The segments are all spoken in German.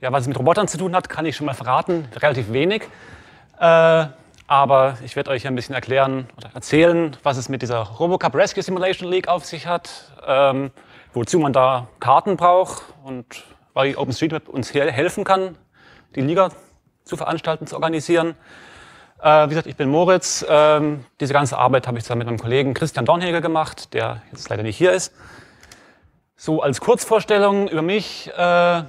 Ja, was es mit Robotern zu tun hat, kann ich schon mal verraten. Relativ wenig. Äh, aber ich werde euch ein bisschen erklären oder erzählen, was es mit dieser Robocup Rescue Simulation League auf sich hat, ähm, wozu man da Karten braucht und weil OpenStreetMap uns hier helfen kann, die Liga zu veranstalten, zu organisieren. Äh, wie gesagt, ich bin Moritz. Ähm, diese ganze Arbeit habe ich zusammen mit meinem Kollegen Christian Dornhäger gemacht, der jetzt leider nicht hier ist. So als Kurzvorstellung über mich. Äh,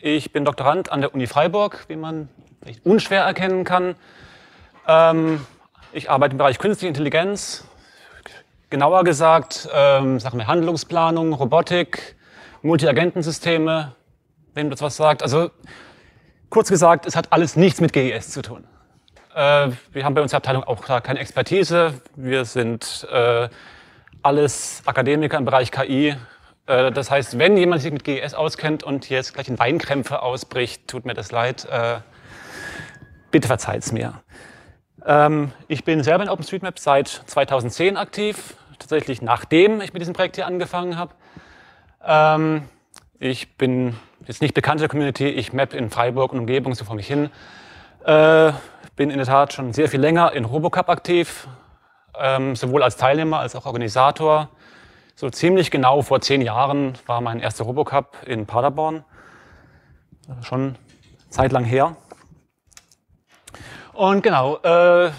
ich bin Doktorand an der Uni Freiburg, wie man vielleicht unschwer erkennen kann. Ähm, ich arbeite im Bereich Künstliche Intelligenz, genauer gesagt ähm, Sachen wie Handlungsplanung, Robotik, Multiagentensysteme, wem das was sagt. Also kurz gesagt, es hat alles nichts mit GES zu tun. Äh, wir haben bei uns in der Abteilung auch da keine Expertise. Wir sind äh, alles Akademiker im Bereich KI, äh, das heißt, wenn jemand sich mit GES auskennt und jetzt gleich in Weinkrämpfe ausbricht, tut mir das leid. Äh, bitte es mir. Ähm, ich bin selber in OpenStreetMap seit 2010 aktiv, tatsächlich nachdem ich mit diesem Projekt hier angefangen habe. Ähm, ich bin jetzt nicht bekannt in der Community, ich map in Freiburg und Umgebung so vor mich hin. Äh, bin in der Tat schon sehr viel länger in Robocup aktiv, ähm, sowohl als Teilnehmer als auch Organisator. So ziemlich genau vor zehn Jahren war mein erster Robocup in Paderborn. Schon zeitlang her. Und genau, äh,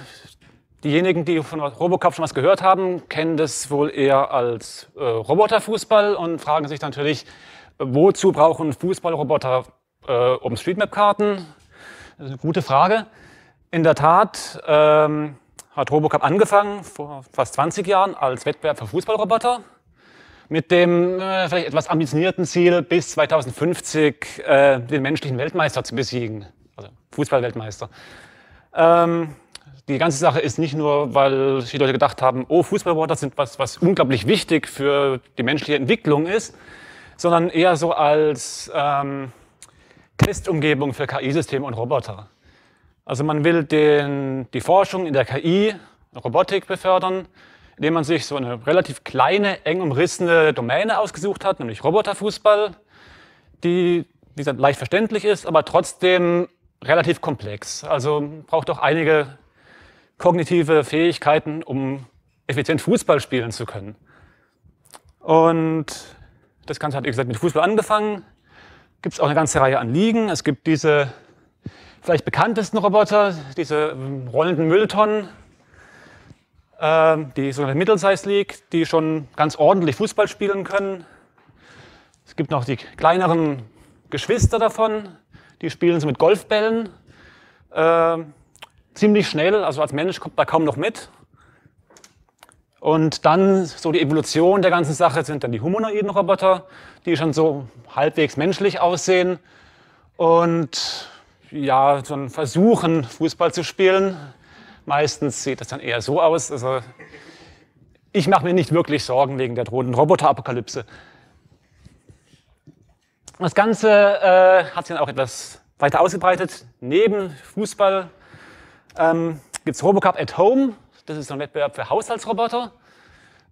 diejenigen, die von Robocup schon was gehört haben, kennen das wohl eher als äh, Roboterfußball und fragen sich natürlich, wozu brauchen Fußballroboter äh, OpenStreetMap-Karten? Das ist eine gute Frage. In der Tat ähm, hat Robocup angefangen, vor fast 20 Jahren, als Wettbewerb für Fußballroboter mit dem äh, vielleicht etwas ambitionierten Ziel, bis 2050 äh, den menschlichen Weltmeister zu besiegen, also Fußballweltmeister. Ähm, die ganze Sache ist nicht nur, weil viele Leute gedacht haben, oh, Fußballwörter sind was, was unglaublich wichtig für die menschliche Entwicklung ist, sondern eher so als ähm, Testumgebung für KI-Systeme und Roboter. Also man will den, die Forschung in der KI, Robotik befördern indem man sich so eine relativ kleine, eng umrissene Domäne ausgesucht hat, nämlich Roboterfußball, die, wie gesagt, leicht verständlich ist, aber trotzdem relativ komplex. Also braucht auch einige kognitive Fähigkeiten, um effizient Fußball spielen zu können. Und das Ganze hat, wie gesagt, mit Fußball angefangen. Gibt es auch eine ganze Reihe an Ligen. Es gibt diese vielleicht bekanntesten Roboter, diese ähm, rollenden Mülltonnen, ähm, die sogenannte Middle-Size League, die schon ganz ordentlich Fußball spielen können. Es gibt noch die kleineren Geschwister davon, die spielen so mit Golfbällen. Äh, ziemlich schnell, also als Mensch kommt da kaum noch mit. Und dann so die Evolution der ganzen Sache sind dann die humanoiden Roboter, die schon so halbwegs menschlich aussehen und ja, dann versuchen, Fußball zu spielen. Meistens sieht das dann eher so aus. Also ich mache mir nicht wirklich Sorgen wegen der drohenden Roboterapokalypse. Das Ganze äh, hat sich dann auch etwas weiter ausgebreitet. Neben Fußball ähm, gibt es Robocup at Home. Das ist so ein Wettbewerb für Haushaltsroboter.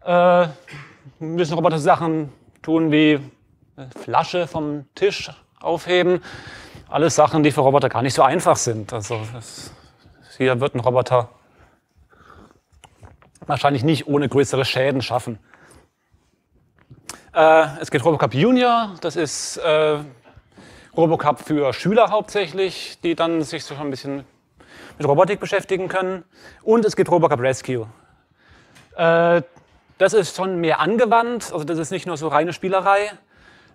Äh, müssen Roboter Sachen tun wie eine äh, Flasche vom Tisch aufheben. Alles Sachen, die für Roboter gar nicht so einfach sind. Also das hier wird ein Roboter wahrscheinlich nicht ohne größere Schäden schaffen. Äh, es geht Robocup Junior, das ist äh, Robocop für Schüler hauptsächlich, die dann sich so schon ein bisschen mit Robotik beschäftigen können. Und es gibt Robocup Rescue. Äh, das ist schon mehr angewandt, also das ist nicht nur so reine Spielerei.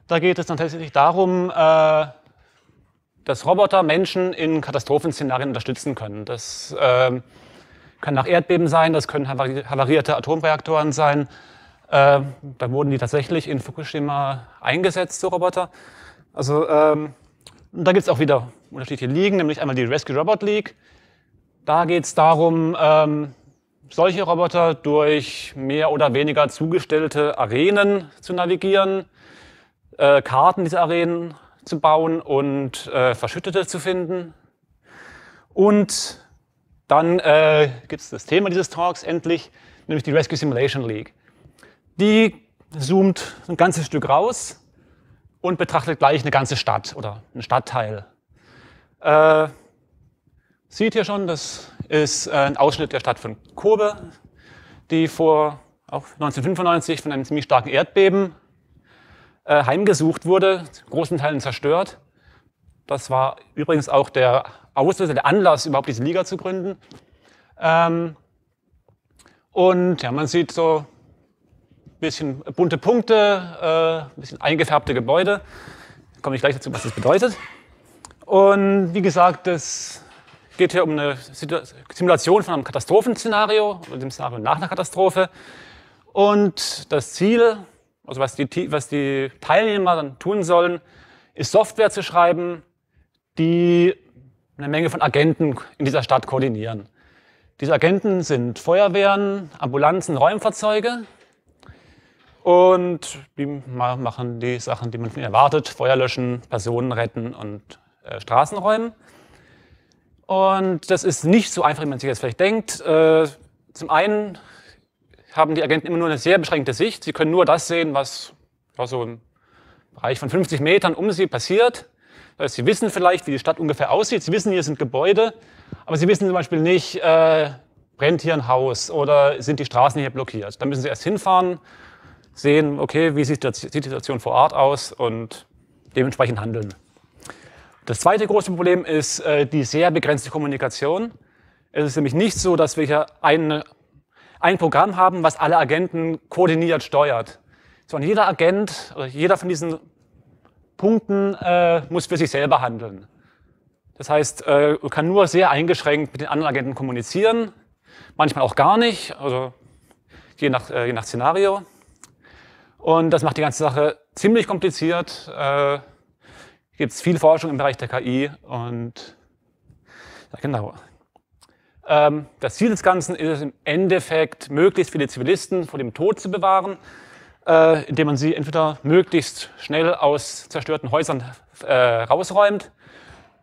Da geht es dann tatsächlich darum, äh, dass Roboter Menschen in Katastrophenszenarien unterstützen können. Das äh, kann nach Erdbeben sein, das können havarierte Atomreaktoren sein. Äh, da wurden die tatsächlich in Fukushima eingesetzt, so Roboter. Also ähm, da gibt es auch wieder unterschiedliche Ligen, nämlich einmal die Rescue Robot League. Da geht es darum, ähm, solche Roboter durch mehr oder weniger zugestellte Arenen zu navigieren, äh, Karten dieser Arenen zu bauen und äh, Verschüttete zu finden. Und dann äh, gibt es das Thema dieses Talks endlich, nämlich die Rescue Simulation League. Die zoomt ein ganzes Stück raus und betrachtet gleich eine ganze Stadt oder einen Stadtteil. Äh, sieht hier schon, das ist äh, ein Ausschnitt der Stadt von Kobe, die vor auch 1995 von einem ziemlich starken Erdbeben äh, heimgesucht wurde, großen Teilen zerstört. Das war übrigens auch der Auslöser, der Anlass, überhaupt diese Liga zu gründen. Ähm, und ja, man sieht so ein bisschen bunte Punkte, äh, ein bisschen eingefärbte Gebäude. Komme ich gleich dazu, was das bedeutet. Und wie gesagt, es geht hier um eine Simulation von einem Katastrophenszenario, dem Szenario nach einer Katastrophe. Und das Ziel also was die, was die Teilnehmer dann tun sollen, ist Software zu schreiben, die eine Menge von Agenten in dieser Stadt koordinieren. Diese Agenten sind Feuerwehren, Ambulanzen, Räumfahrzeuge und die machen die Sachen, die man von ihnen erwartet, Feuer löschen, Personen retten und äh, Straßen räumen. Und das ist nicht so einfach, wie man sich jetzt vielleicht denkt. Äh, zum einen haben die Agenten immer nur eine sehr beschränkte Sicht. Sie können nur das sehen, was ja, so im Bereich von 50 Metern um sie passiert. Das heißt, sie wissen vielleicht, wie die Stadt ungefähr aussieht. Sie wissen, hier sind Gebäude, aber sie wissen zum Beispiel nicht, äh, brennt hier ein Haus oder sind die Straßen hier blockiert. Da müssen sie erst hinfahren, sehen, okay, wie sieht die Situation vor Ort aus und dementsprechend handeln. Das zweite große Problem ist äh, die sehr begrenzte Kommunikation. Es ist nämlich nicht so, dass wir hier eine ein Programm haben, was alle Agenten koordiniert steuert. Sondern jeder Agent, jeder von diesen Punkten äh, muss für sich selber handeln. Das heißt, äh, kann nur sehr eingeschränkt mit den anderen Agenten kommunizieren, manchmal auch gar nicht, also je nach, äh, je nach Szenario. Und das macht die ganze Sache ziemlich kompliziert. Äh, Gibt es viel Forschung im Bereich der KI und ja, genau. Ähm, das Ziel des Ganzen ist es im Endeffekt, möglichst viele Zivilisten vor dem Tod zu bewahren, äh, indem man sie entweder möglichst schnell aus zerstörten Häusern äh, rausräumt,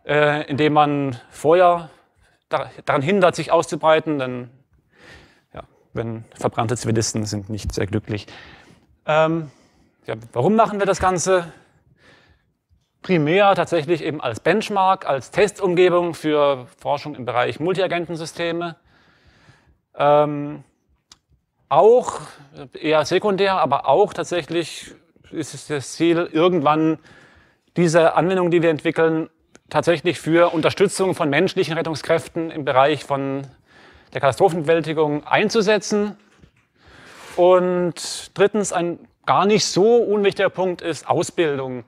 äh, indem man Feuer daran hindert, sich auszubreiten, denn ja, wenn verbrannte Zivilisten sind nicht sehr glücklich. Ähm, ja, warum machen wir das Ganze? primär tatsächlich eben als Benchmark, als Testumgebung für Forschung im Bereich Multiagentensysteme. Ähm, auch eher sekundär, aber auch tatsächlich ist es das Ziel, irgendwann diese Anwendung, die wir entwickeln, tatsächlich für Unterstützung von menschlichen Rettungskräften im Bereich von der Katastrophenbewältigung einzusetzen. Und drittens, ein gar nicht so unwichtiger Punkt ist Ausbildung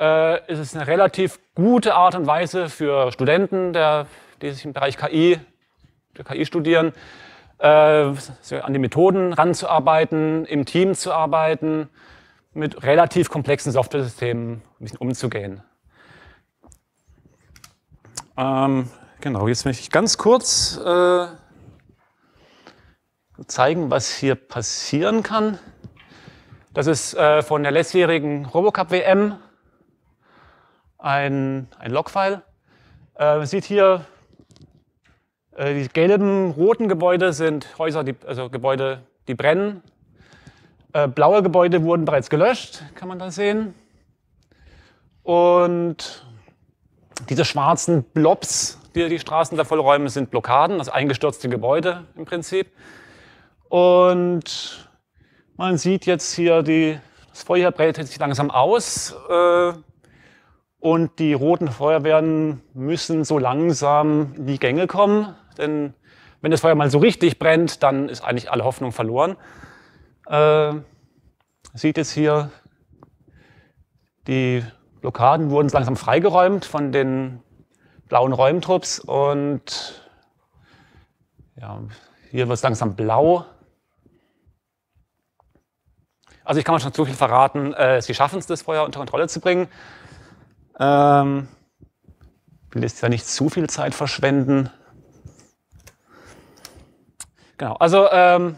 äh, ist es eine relativ gute Art und Weise für Studenten, der, die sich im Bereich KI, der KI studieren, äh, an die Methoden ranzuarbeiten, im Team zu arbeiten, mit relativ komplexen Softwaresystemen ein bisschen umzugehen. Ähm, genau, jetzt möchte ich ganz kurz äh, zeigen, was hier passieren kann. Das ist äh, von der letztjährigen Robocup WM ein, ein Logfile. Äh, man sieht hier, äh, die gelben, roten Gebäude sind Häuser, die, also Gebäude, die brennen. Äh, blaue Gebäude wurden bereits gelöscht, kann man da sehen. Und diese schwarzen Blobs, die die Straßen da vollräumen, sind Blockaden, also eingestürzte Gebäude im Prinzip. Und man sieht jetzt hier, die, das Feuer breitet sich langsam aus. Äh, und die roten Feuerwehren müssen so langsam in die Gänge kommen, denn wenn das Feuer mal so richtig brennt, dann ist eigentlich alle Hoffnung verloren. Äh, sieht jetzt hier, die Blockaden wurden langsam freigeräumt von den blauen Räumtrupps und ja, hier wird es langsam blau. Also ich kann mal schon zu viel verraten, äh, sie schaffen es, das Feuer unter Kontrolle zu bringen. Ähm, will jetzt ja nicht zu viel Zeit verschwenden. Genau, also ähm,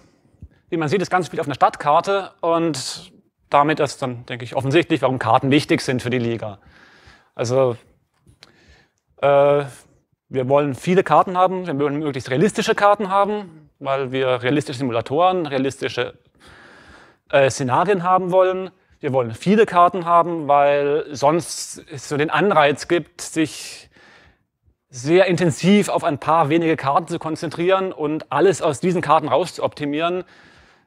wie man sieht, das Ganze spielt auf einer Stadtkarte und damit ist dann, denke ich, offensichtlich, warum Karten wichtig sind für die Liga. Also äh, wir wollen viele Karten haben, wir wollen möglichst realistische Karten haben, weil wir realistische Simulatoren, realistische äh, Szenarien haben wollen wir wollen viele Karten haben, weil sonst es so den Anreiz gibt, sich sehr intensiv auf ein paar wenige Karten zu konzentrieren und alles aus diesen Karten rauszuoptimieren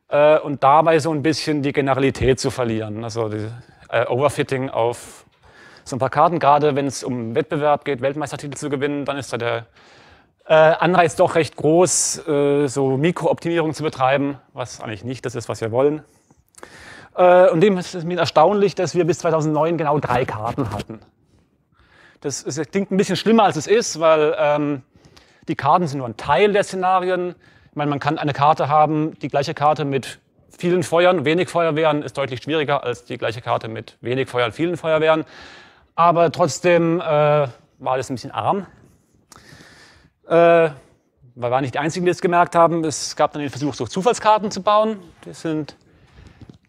äh, und dabei so ein bisschen die Generalität zu verlieren. Also die, äh, Overfitting auf so ein paar Karten, gerade wenn es um Wettbewerb geht, Weltmeistertitel zu gewinnen, dann ist da der äh, Anreiz doch recht groß, äh, so Mikrooptimierung zu betreiben, was eigentlich nicht das ist, was wir wollen. Äh, und dem ist es mir erstaunlich, dass wir bis 2009 genau drei Karten hatten. Das, ist, das klingt ein bisschen schlimmer, als es ist, weil ähm, die Karten sind nur ein Teil der Szenarien. Ich meine, man kann eine Karte haben, die gleiche Karte mit vielen Feuern, wenig Feuerwehren ist deutlich schwieriger als die gleiche Karte mit wenig Feuern, vielen Feuerwehren. Aber trotzdem äh, war das ein bisschen arm. Äh, wir waren nicht die Einzigen, die es gemerkt haben. Es gab dann den Versuch, so Zufallskarten zu bauen. Das sind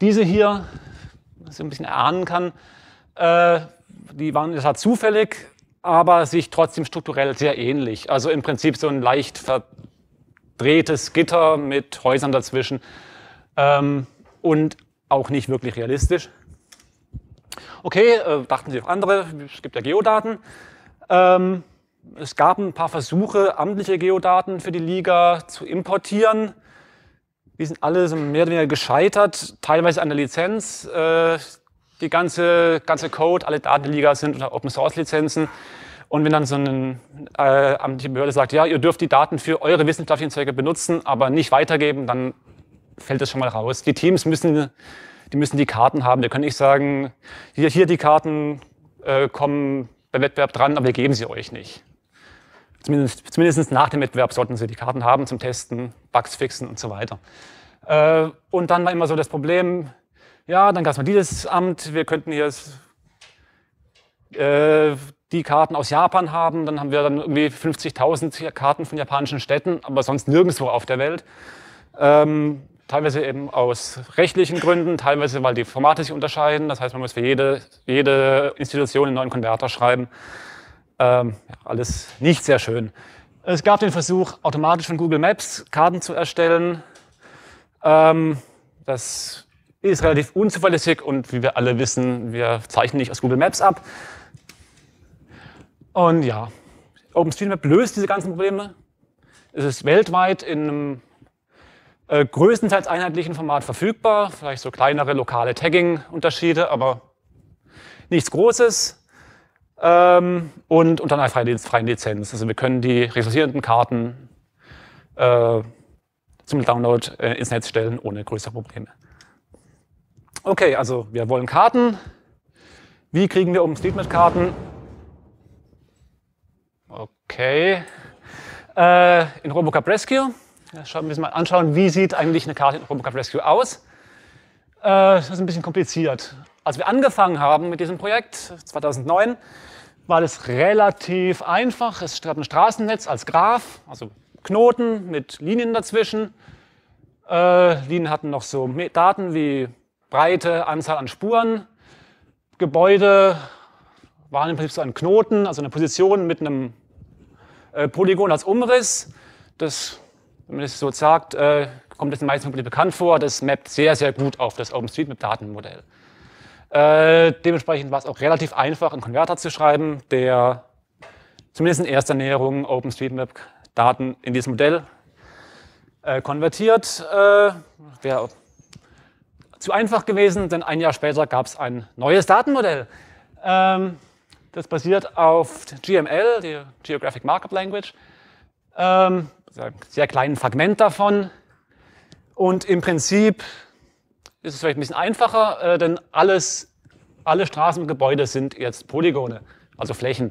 diese hier, dass ich ein bisschen erahnen kann, äh, die waren zwar zufällig, aber sich trotzdem strukturell sehr ähnlich. Also im Prinzip so ein leicht verdrehtes Gitter mit Häusern dazwischen ähm, und auch nicht wirklich realistisch. Okay, äh, dachten Sie auf andere, es gibt ja Geodaten. Ähm, es gab ein paar Versuche, amtliche Geodaten für die Liga zu importieren. Wir sind alle so mehr oder weniger gescheitert, teilweise an der Lizenz. Äh, die ganze, ganze Code, alle Daten sind unter Open Source Lizenzen. Und wenn dann so eine äh, amtliche Behörde sagt, ja, ihr dürft die Daten für eure wissenschaftlichen Zwecke benutzen, aber nicht weitergeben, dann fällt das schon mal raus. Die Teams müssen die, müssen die Karten haben. Wir können nicht sagen, hier, hier die Karten äh, kommen beim Wettbewerb dran, aber wir geben sie euch nicht. Zumindest, zumindest nach dem Wettbewerb sollten sie die Karten haben zum Testen, Bugs fixen und so weiter. Äh, und dann war immer so das Problem, ja, dann gab es mal dieses Amt, wir könnten hier äh, die Karten aus Japan haben, dann haben wir dann irgendwie 50.000 Karten von japanischen Städten, aber sonst nirgendwo auf der Welt. Ähm, teilweise eben aus rechtlichen Gründen, teilweise weil die Formate sich unterscheiden. Das heißt, man muss für jede, jede Institution einen neuen Konverter schreiben. Ähm, ja, alles nicht sehr schön. Es gab den Versuch, automatisch von Google Maps Karten zu erstellen. Ähm, das ist relativ unzuverlässig und wie wir alle wissen, wir zeichnen nicht aus Google Maps ab. Und ja, OpenStreetMap löst diese ganzen Probleme. Es ist weltweit in einem äh, größtenteils einheitlichen Format verfügbar. Vielleicht so kleinere lokale Tagging-Unterschiede, aber nichts Großes. Ähm, und, unter halt einer freien, freie, Lizenz. Also wir können die resultierenden Karten äh, zum Download äh, ins Netz stellen ohne größere Probleme. Okay, also wir wollen Karten. Wie kriegen wir OpenStreetMap Karten? Okay. Äh, in RoboCup Rescue. Schauen wir uns mal anschauen, wie sieht eigentlich eine Karte in RoboCup Rescue aus. Äh, das ist ein bisschen kompliziert. Als wir angefangen haben mit diesem Projekt 2009, war das relativ einfach. Es gab ein Straßennetz als Graph, also Knoten mit Linien dazwischen. Äh, Linien hatten noch so Daten wie Breite, Anzahl an Spuren. Gebäude waren im Prinzip so ein Knoten, also eine Position mit einem äh, Polygon als Umriss. Das, wenn man das so sagt, äh, kommt es meisten bekannt vor. Das mappt sehr, sehr gut auf das OpenStreetMap-Datenmodell. Äh, dementsprechend war es auch relativ einfach, einen Konverter zu schreiben, der zumindest in erster Näherung OpenStreetMap-Daten in dieses Modell äh, konvertiert. Äh, Wäre zu einfach gewesen, denn ein Jahr später gab es ein neues Datenmodell. Ähm, das basiert auf GML, die Geographic Markup Language, ähm, sehr kleinen Fragment davon. Und im Prinzip ist es vielleicht ein bisschen einfacher, äh, denn alles, alle Straßen und Gebäude sind jetzt Polygone, also Flächen.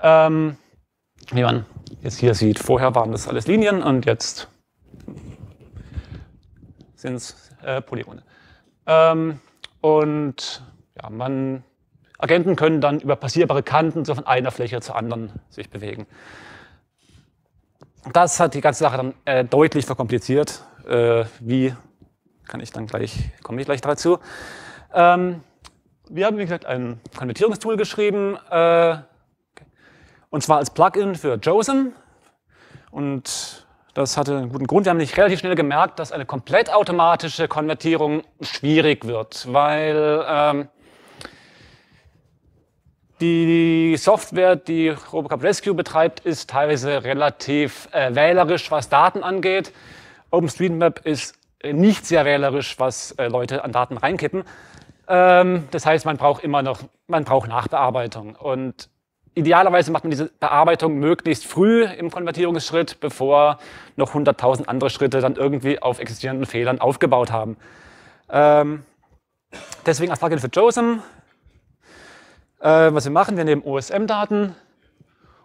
Ähm, wie man jetzt hier sieht, vorher waren das alles Linien und jetzt sind es äh, Polygone. Ähm, und ja, man, Agenten können dann über passierbare Kanten so von einer Fläche zur anderen sich bewegen. Das hat die ganze Sache dann äh, deutlich verkompliziert, äh, wie kann ich dann gleich, komme ich gleich dazu. Ähm, wir haben, wie gesagt, ein Konvertierungstool geschrieben, äh, und zwar als Plugin für Josen. Und das hatte einen guten Grund. Wir haben nicht relativ schnell gemerkt, dass eine komplett automatische Konvertierung schwierig wird, weil ähm, die Software, die Robocup Rescue betreibt, ist teilweise relativ äh, wählerisch, was Daten angeht. OpenStreetMap ist äh, nicht sehr wählerisch, was äh, Leute an Daten reinkippen. Ähm, das heißt, man braucht immer noch, man braucht Nachbearbeitung. Und idealerweise macht man diese Bearbeitung möglichst früh im Konvertierungsschritt, bevor noch 100.000 andere Schritte dann irgendwie auf existierenden Fehlern aufgebaut haben. Ähm, deswegen als Plugin für JOSM. Äh, was wir machen, wir nehmen OSM-Daten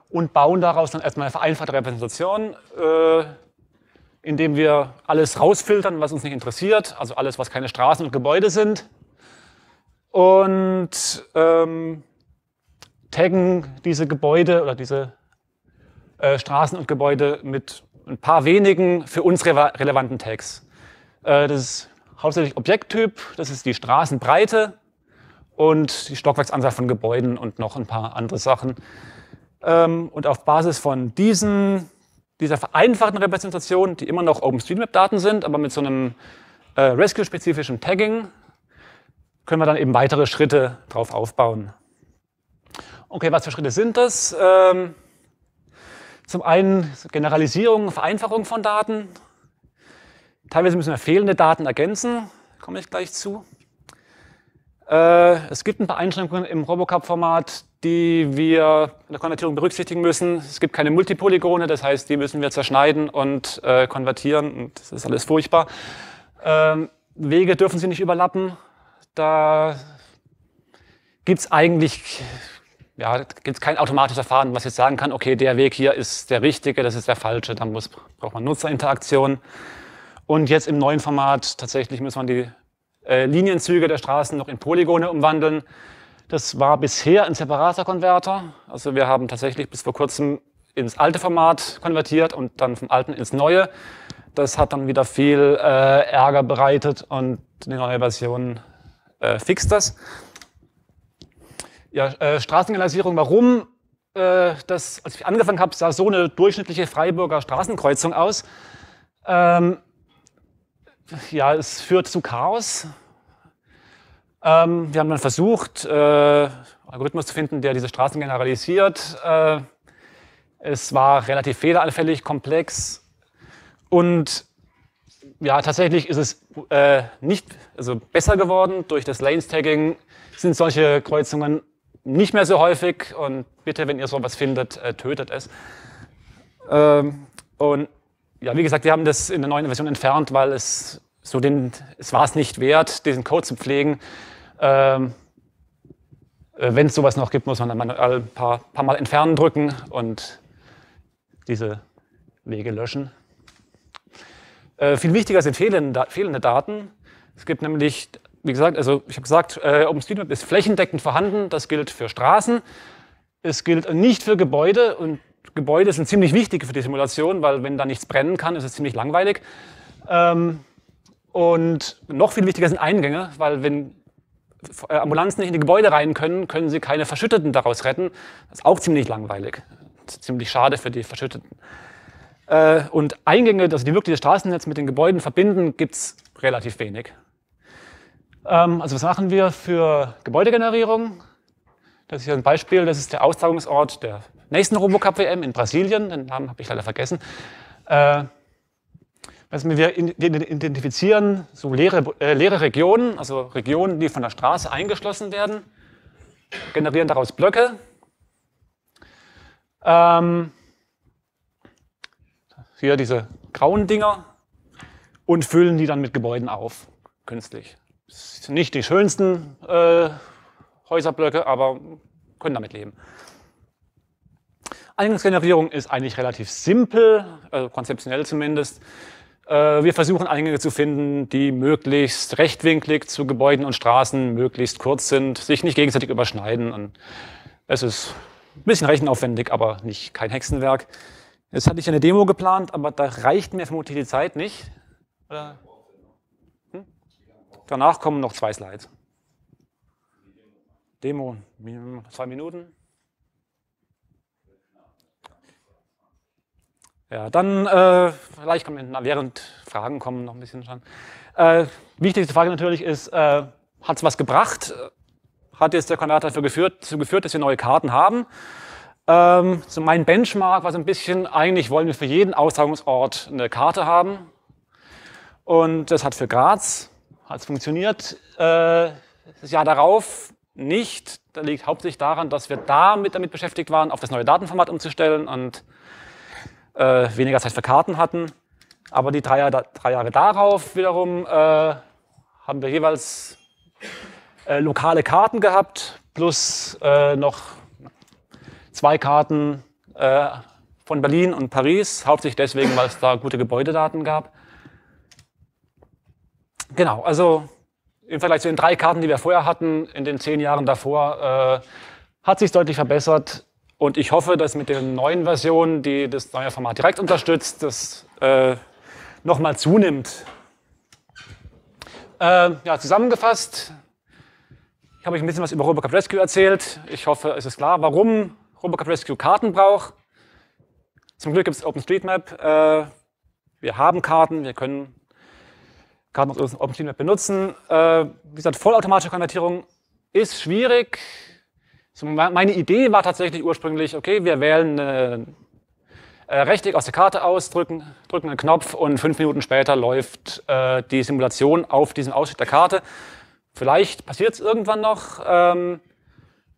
und bauen daraus dann erstmal eine vereinfachte Repräsentation indem wir alles rausfiltern, was uns nicht interessiert, also alles, was keine Straßen und Gebäude sind. Und ähm, taggen diese Gebäude oder diese äh, Straßen und Gebäude mit ein paar wenigen für uns re relevanten Tags. Äh, das ist hauptsächlich Objekttyp, das ist die Straßenbreite und die Stockwerksanzahl von Gebäuden und noch ein paar andere Sachen. Ähm, und auf Basis von diesen dieser vereinfachten Repräsentation, die immer noch OpenStreetMap-Daten sind, aber mit so einem äh, Rescue-spezifischen Tagging, können wir dann eben weitere Schritte drauf aufbauen. Okay, was für Schritte sind das? Ähm, zum einen Generalisierung, Vereinfachung von Daten. Teilweise müssen wir fehlende Daten ergänzen, komme ich gleich zu. Äh, es gibt ein paar Einschränkungen im Robocup-Format, die wir in der Konvertierung berücksichtigen müssen. Es gibt keine Multipolygone, das heißt, die müssen wir zerschneiden und äh, konvertieren. Und das ist alles furchtbar. Ähm, Wege dürfen sie nicht überlappen. Da gibt es eigentlich ja, gibt's kein automatisches Verfahren, was jetzt sagen kann, okay, der Weg hier ist der richtige, das ist der falsche. Dann muss, braucht man Nutzerinteraktion. Und jetzt im neuen Format tatsächlich muss man die äh, Linienzüge der Straßen noch in Polygone umwandeln. Das war bisher ein separater Konverter. Also wir haben tatsächlich bis vor kurzem ins alte Format konvertiert und dann vom alten ins neue. Das hat dann wieder viel äh, Ärger bereitet und die neue Version äh, fixt das. Ja, äh, Straßenglasierung, warum? Äh, das, als ich angefangen habe, sah so eine durchschnittliche Freiburger Straßenkreuzung aus. Ähm, ja, es führt zu Chaos. Ähm, wir haben dann versucht, äh, Algorithmus zu finden, der diese Straßen generalisiert. Äh, es war relativ fehleranfällig, komplex und ja, tatsächlich ist es äh, nicht also besser geworden. Durch das Lanes-Tagging sind solche Kreuzungen nicht mehr so häufig und bitte, wenn ihr sowas findet, äh, tötet es. Ähm, und ja, wie gesagt, wir haben das in der neuen Version entfernt, weil es so den, es war es nicht wert, diesen Code zu pflegen. Ähm, äh, Wenn es sowas noch gibt, muss man dann mal ein paar, paar Mal entfernen drücken und diese Wege löschen. Äh, viel wichtiger sind fehlende, fehlende, Daten. Es gibt nämlich, wie gesagt, also ich habe gesagt, äh, OpenStreetMap ist flächendeckend vorhanden. Das gilt für Straßen. Es gilt nicht für Gebäude und Gebäude sind ziemlich wichtig für die Simulation, weil wenn da nichts brennen kann, ist es ziemlich langweilig. Ähm, und noch viel wichtiger sind Eingänge, weil wenn äh, Ambulanzen nicht in die Gebäude rein können, können sie keine Verschütteten daraus retten. Das ist auch ziemlich langweilig. Ziemlich schade für die Verschütteten. Äh, und Eingänge, also die wirklich das Straßennetz mit den Gebäuden verbinden, gibt es relativ wenig. Ähm, also was machen wir für Gebäudegenerierung? Das ist hier ein Beispiel, das ist der Austragungsort der nächsten Robocup WM in Brasilien. Den Namen habe ich leider vergessen. Äh, also wir, identifizieren so leere, äh, leere Regionen, also Regionen, die von der Straße eingeschlossen werden, generieren daraus Blöcke. Ähm, hier diese grauen Dinger und füllen die dann mit Gebäuden auf, künstlich. Das sind nicht die schönsten äh, Häuserblöcke, aber können damit leben. Eingangsgenerierung ist eigentlich relativ simpel, also konzeptionell zumindest. Äh, wir versuchen Eingänge zu finden, die möglichst rechtwinklig zu Gebäuden und Straßen, möglichst kurz sind, sich nicht gegenseitig überschneiden. Und es ist ein bisschen rechenaufwendig, aber nicht kein Hexenwerk. Jetzt hatte ich eine Demo geplant, aber da reicht mir vermutlich die Zeit nicht. Hm? Danach kommen noch zwei Slides. Demo, zwei Minuten. Ja, dann äh, vielleicht kann man während Fragen kommen noch ein bisschen schon. Äh, wichtigste Frage natürlich ist, äh, hat es was gebracht? Hat jetzt der Konverter dafür geführt, dazu geführt, dass wir neue Karten haben? Ähm, so mein Benchmark war so ein bisschen, eigentlich wollen wir für jeden Austragungsort eine Karte haben. Und das hat für Graz, hat es funktioniert. Äh, das Jahr darauf nicht. Da liegt hauptsächlich daran, dass wir damit, damit beschäftigt waren, auf das neue Datenformat umzustellen und äh, weniger Zeit für Karten hatten. Aber die drei, drei Jahre darauf wiederum äh, haben wir jeweils äh, lokale Karten gehabt, plus äh, noch zwei Karten äh, von Berlin und Paris, hauptsächlich deswegen, weil es da gute Gebäudedaten gab. Genau, also im Vergleich zu den drei Karten, die wir vorher hatten, in den zehn Jahren davor, äh, hat sich deutlich verbessert. Und ich hoffe, dass mit der neuen Version, die das neue Format direkt unterstützt, das äh, nochmal zunimmt. Äh, ja, zusammengefasst ich habe euch ein bisschen was über RoboCop Rescue erzählt. Ich hoffe, es ist klar, warum RoboCop Rescue Karten braucht. Zum Glück gibt es OpenStreetMap. Äh, wir haben Karten, wir können Karten aus OpenStreetMap benutzen. Äh, wie gesagt, vollautomatische Konvertierung ist schwierig. So meine Idee war tatsächlich ursprünglich, okay, wir wählen eine äh, äh, Rechteck aus der Karte aus, drücken, drücken einen Knopf und fünf Minuten später läuft äh, die Simulation auf diesem Ausschnitt der Karte. Vielleicht passiert es irgendwann noch. Ähm,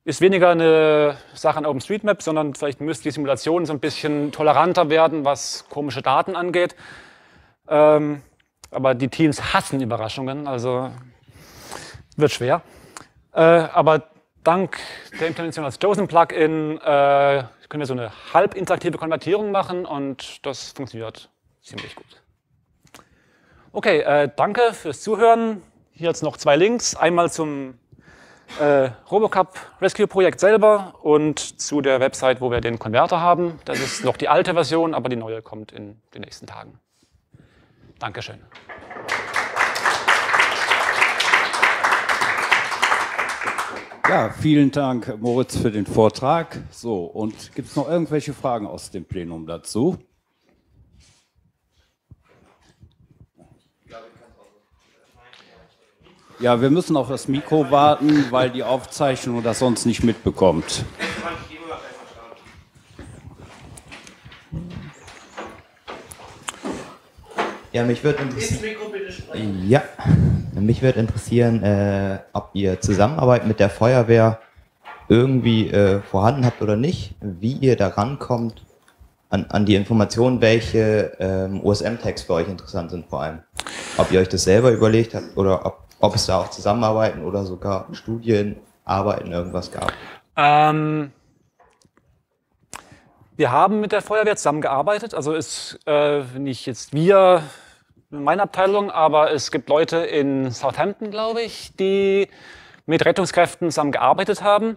ist weniger eine Sache an OpenStreetMap, sondern vielleicht müsste die Simulation so ein bisschen toleranter werden, was komische Daten angeht. Ähm, aber die Teams hassen Überraschungen, also wird schwer. Äh, aber dank der Implementation als JSON-Plugin äh, können wir so eine halb interaktive Konvertierung machen und das funktioniert ziemlich gut. Okay, äh, danke fürs Zuhören. Hier jetzt noch zwei Links. Einmal zum äh, Robocup Rescue Projekt selber und zu der Website, wo wir den Konverter haben. Das ist noch die alte Version, aber die neue kommt in den nächsten Tagen. Dankeschön. Ja, vielen Dank, Moritz, für den Vortrag. So, und gibt es noch irgendwelche Fragen aus dem Plenum dazu? Ja, wir müssen auf das Mikro warten, weil die Aufzeichnung das sonst nicht mitbekommt. Ja, mich würde interessieren. Ja. Mich würde interessieren, äh, ob ihr Zusammenarbeit mit der Feuerwehr irgendwie äh, vorhanden habt oder nicht, wie ihr da rankommt an, an die Informationen, welche ähm, OSM-Tags für euch interessant sind vor allem. Ob ihr euch das selber überlegt habt oder ob, ob es da auch Zusammenarbeiten oder sogar Studien, Arbeiten, irgendwas gab. Ähm, wir haben mit der Feuerwehr zusammengearbeitet, also ist äh, nicht jetzt wir in meiner Abteilung, aber es gibt Leute in Southampton, glaube ich, die mit Rettungskräften zusammen gearbeitet haben.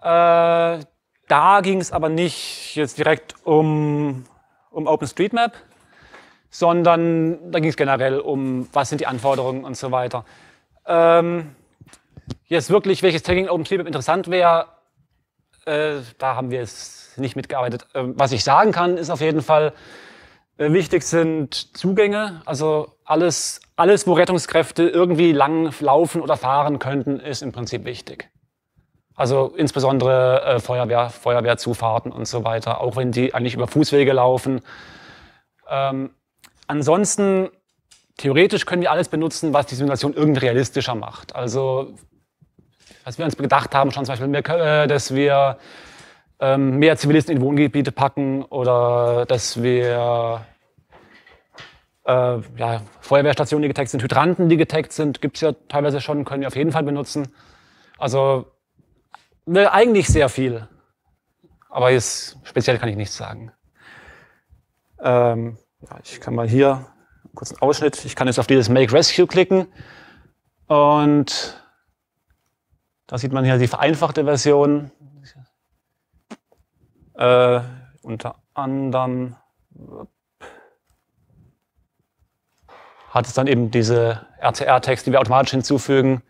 Äh, da ging es aber nicht jetzt direkt um, um OpenStreetMap, sondern da ging es generell um, was sind die Anforderungen und so weiter. Ähm, jetzt wirklich, welches Tagging OpenStreetMap interessant wäre, äh, da haben wir es nicht mitgearbeitet. Ähm, was ich sagen kann, ist auf jeden Fall, äh, wichtig sind Zugänge, also alles, alles, wo Rettungskräfte irgendwie lang laufen oder fahren könnten, ist im Prinzip wichtig. Also insbesondere äh, Feuerwehr, Feuerwehrzufahrten und so weiter, auch wenn die eigentlich über Fußwege laufen. Ähm, ansonsten, theoretisch können wir alles benutzen, was die Simulation irgendwie realistischer macht. Also, was wir uns gedacht haben, schon zum Beispiel, äh, dass wir ähm, mehr Zivilisten in Wohngebiete packen oder dass wir äh, ja, Feuerwehrstationen, die getaggt sind, Hydranten, die getaggt sind, gibt es ja teilweise schon, können wir auf jeden Fall benutzen. Also ne, eigentlich sehr viel. Aber jetzt speziell kann ich nichts sagen. Ähm, ja, ich kann mal hier einen kurzen Ausschnitt. Ich kann jetzt auf dieses Make Rescue klicken. Und da sieht man hier die vereinfachte Version. Äh, unter anderem hat es dann eben diese rtr text die wir automatisch hinzufügen,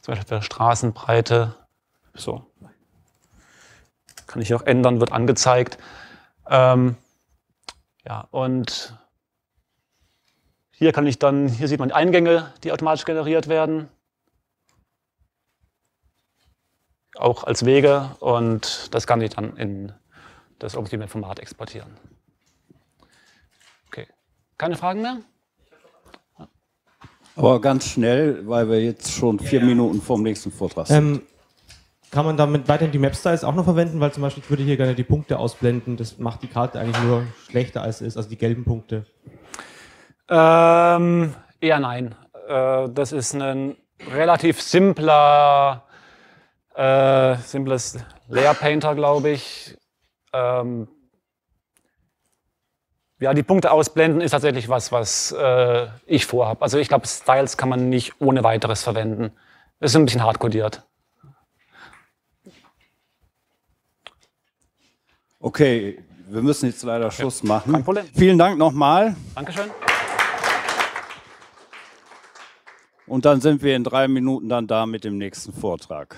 zum Beispiel für Straßenbreite. So. Kann ich auch ändern, wird angezeigt. Ähm, ja, und hier kann ich dann, hier sieht man die Eingänge, die automatisch generiert werden. Auch als Wege und das kann ich dann in das irgendwie Format exportieren. Okay. Keine Fragen mehr? Aber ganz schnell, weil wir jetzt schon vier ja, ja. Minuten vorm nächsten Vortrag sind. Ähm, kann man damit weiterhin die Map-Styles auch noch verwenden? Weil zum Beispiel, ich würde hier gerne die Punkte ausblenden. Das macht die Karte eigentlich nur schlechter, als es ist, also die gelben Punkte. Ähm, eher nein. Äh, das ist ein relativ simpler, äh, simples Layer Painter, glaube ich ähm, ja, die Punkte ausblenden ist tatsächlich was, was äh, ich vorhabe. Also ich glaube, Styles kann man nicht ohne weiteres verwenden. Ist ein bisschen hart kodiert. Okay, wir müssen jetzt leider okay. Schluss machen. Kein Problem. Vielen Dank nochmal. Dankeschön. Und dann sind wir in drei Minuten dann da mit dem nächsten Vortrag.